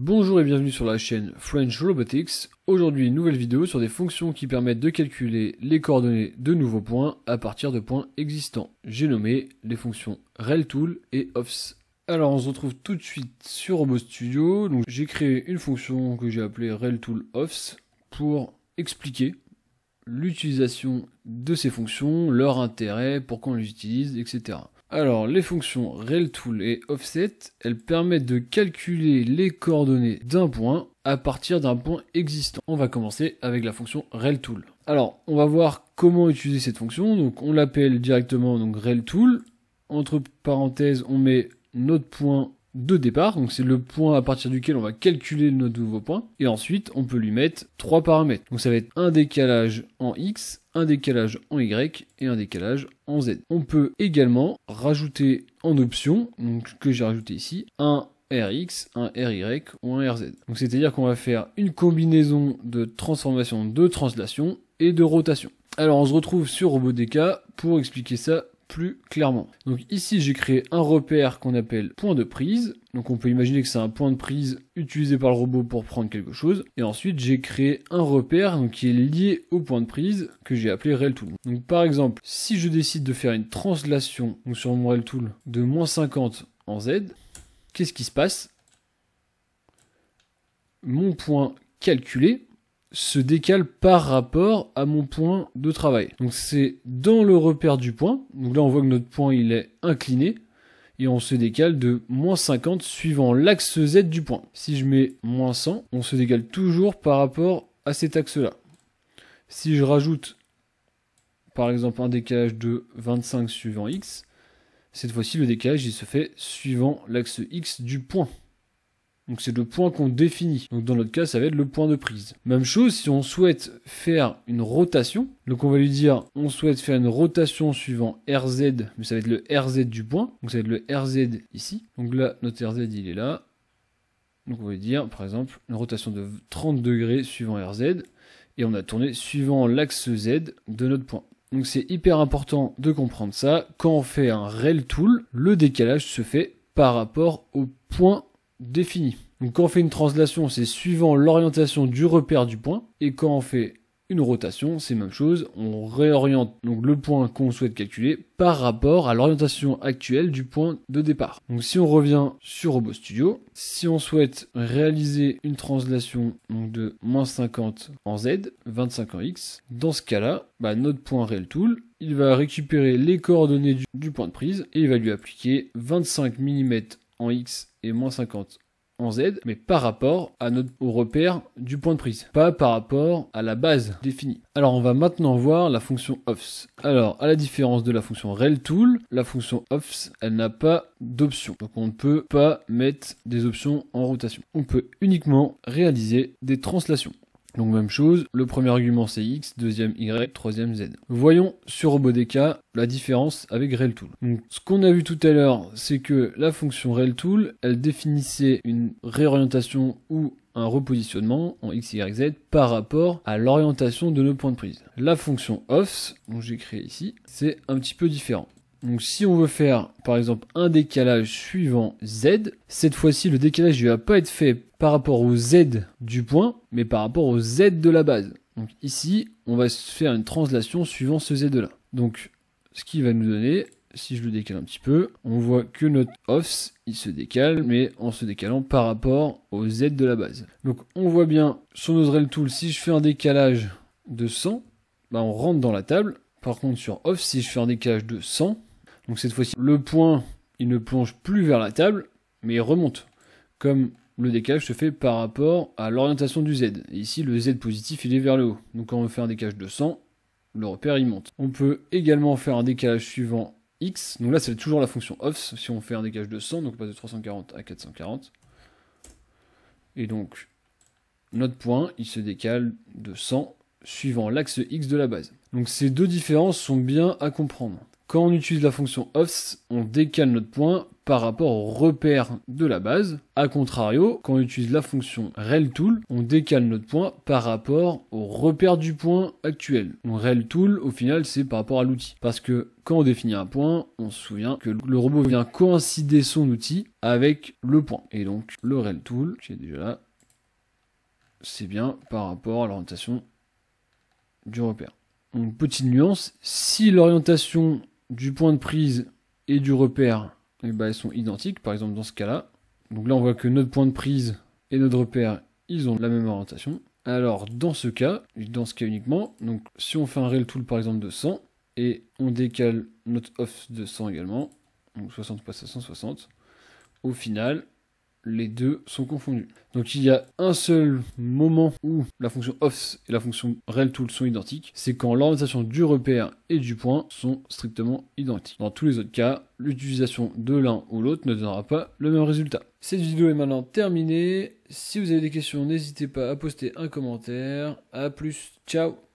Bonjour et bienvenue sur la chaîne French Robotics. Aujourd'hui, une nouvelle vidéo sur des fonctions qui permettent de calculer les coordonnées de nouveaux points à partir de points existants. J'ai nommé les fonctions reltool et Offs. Alors, on se retrouve tout de suite sur RoboStudio. Donc, j'ai créé une fonction que j'ai appelée reltooloffs pour expliquer l'utilisation de ces fonctions, leur intérêt, pourquoi on les utilise, etc. Alors, les fonctions relTool et Offset, elles permettent de calculer les coordonnées d'un point à partir d'un point existant. On va commencer avec la fonction relTool. Alors, on va voir comment utiliser cette fonction. Donc, on l'appelle directement donc Entre parenthèses, on met notre point de départ, donc c'est le point à partir duquel on va calculer notre nouveau point, et ensuite on peut lui mettre trois paramètres. Donc ça va être un décalage en X, un décalage en Y et un décalage en Z. On peut également rajouter en option, donc que j'ai rajouté ici, un RX, un RY ou un RZ. Donc c'est-à-dire qu'on va faire une combinaison de transformation, de translation et de rotation. Alors on se retrouve sur RoboDK pour expliquer ça plus clairement. Donc ici, j'ai créé un repère qu'on appelle point de prise. Donc on peut imaginer que c'est un point de prise utilisé par le robot pour prendre quelque chose. Et ensuite, j'ai créé un repère donc, qui est lié au point de prise que j'ai appelé RealTool. Donc par exemple, si je décide de faire une translation sur mon RealTool de moins 50 en Z, qu'est-ce qui se passe Mon point calculé se décale par rapport à mon point de travail. Donc c'est dans le repère du point. Donc là on voit que notre point il est incliné et on se décale de moins 50 suivant l'axe Z du point. Si je mets moins 100, on se décale toujours par rapport à cet axe-là. Si je rajoute par exemple un décalage de 25 suivant X, cette fois-ci le décalage il se fait suivant l'axe X du point. Donc c'est le point qu'on définit. Donc dans notre cas, ça va être le point de prise. Même chose si on souhaite faire une rotation. Donc on va lui dire on souhaite faire une rotation suivant RZ, mais ça va être le RZ du point. Donc ça va être le RZ ici. Donc là, notre RZ il est là. Donc on va lui dire par exemple une rotation de 30 degrés suivant RZ. Et on a tourné suivant l'axe Z de notre point. Donc c'est hyper important de comprendre ça. Quand on fait un rel tool, le décalage se fait par rapport au point défini. Donc quand on fait une translation, c'est suivant l'orientation du repère du point. Et quand on fait une rotation, c'est même chose, on réoriente donc le point qu'on souhaite calculer par rapport à l'orientation actuelle du point de départ. Donc si on revient sur RoboStudio, si on souhaite réaliser une translation de moins 50 en Z, 25 en X, dans ce cas-là, bah, notre point RealTool, il va récupérer les coordonnées du, du point de prise et il va lui appliquer 25 mm en X et moins 50 en Z, mais par rapport à notre, au repère du point de prise, pas par rapport à la base définie. Alors on va maintenant voir la fonction offs. Alors à la différence de la fonction RelTool, la fonction offs, elle n'a pas d'option. Donc on ne peut pas mettre des options en rotation. On peut uniquement réaliser des translations. Donc même chose, le premier argument c'est x, deuxième y, troisième z. Voyons sur RoboDK la différence avec RealTool. Donc ce qu'on a vu tout à l'heure, c'est que la fonction RealTool, elle définissait une réorientation ou un repositionnement en x, y, z par rapport à l'orientation de nos points de prise. La fonction offs, dont j'ai créé ici, c'est un petit peu différent. Donc si on veut faire par exemple un décalage suivant Z, cette fois-ci le décalage ne va pas être fait par rapport au Z du point, mais par rapport au Z de la base. Donc ici, on va faire une translation suivant ce Z là. Donc ce qui va nous donner, si je le décale un petit peu, on voit que notre offs, il se décale, mais en se décalant par rapport au Z de la base. Donc on voit bien sur rail Tool, si je fais un décalage de 100, bah, on rentre dans la table. Par contre sur OFFS si je fais un décalage de 100, donc cette fois-ci, le point, il ne plonge plus vers la table, mais il remonte, comme le décalage se fait par rapport à l'orientation du Z. Et ici, le Z positif, il est vers le haut. Donc quand on fait un décalage de 100, le repère, il monte. On peut également faire un décalage suivant x. Donc là, c'est toujours la fonction off. Si on fait un décalage de 100, donc on passe de 340 à 440. Et donc, notre point, il se décale de 100 suivant l'axe x de la base. Donc ces deux différences sont bien à comprendre. Quand on utilise la fonction offs, on décale notre point par rapport au repère de la base. A contrario, quand on utilise la fonction reltool, on décale notre point par rapport au repère du point actuel. Donc reltool, au final, c'est par rapport à l'outil. Parce que quand on définit un point, on se souvient que le robot vient coïncider son outil avec le point. Et donc le reltool, qui est déjà là, c'est bien par rapport à l'orientation du repère. Donc petite nuance, si l'orientation du point de prise et du repère, et eh bah ben, elles sont identiques, par exemple dans ce cas-là. Donc là, on voit que notre point de prise et notre repère, ils ont la même orientation. Alors, dans ce cas, dans ce cas uniquement, donc si on fait un rail tool par exemple de 100, et on décale notre off de 100 également, donc 60 passe à 160, au final, les deux sont confondus. Donc il y a un seul moment où la fonction offs et la fonction relTool sont identiques, c'est quand l'orientation du repère et du point sont strictement identiques. Dans tous les autres cas, l'utilisation de l'un ou l'autre ne donnera pas le même résultat. Cette vidéo est maintenant terminée. Si vous avez des questions, n'hésitez pas à poster un commentaire. A plus, ciao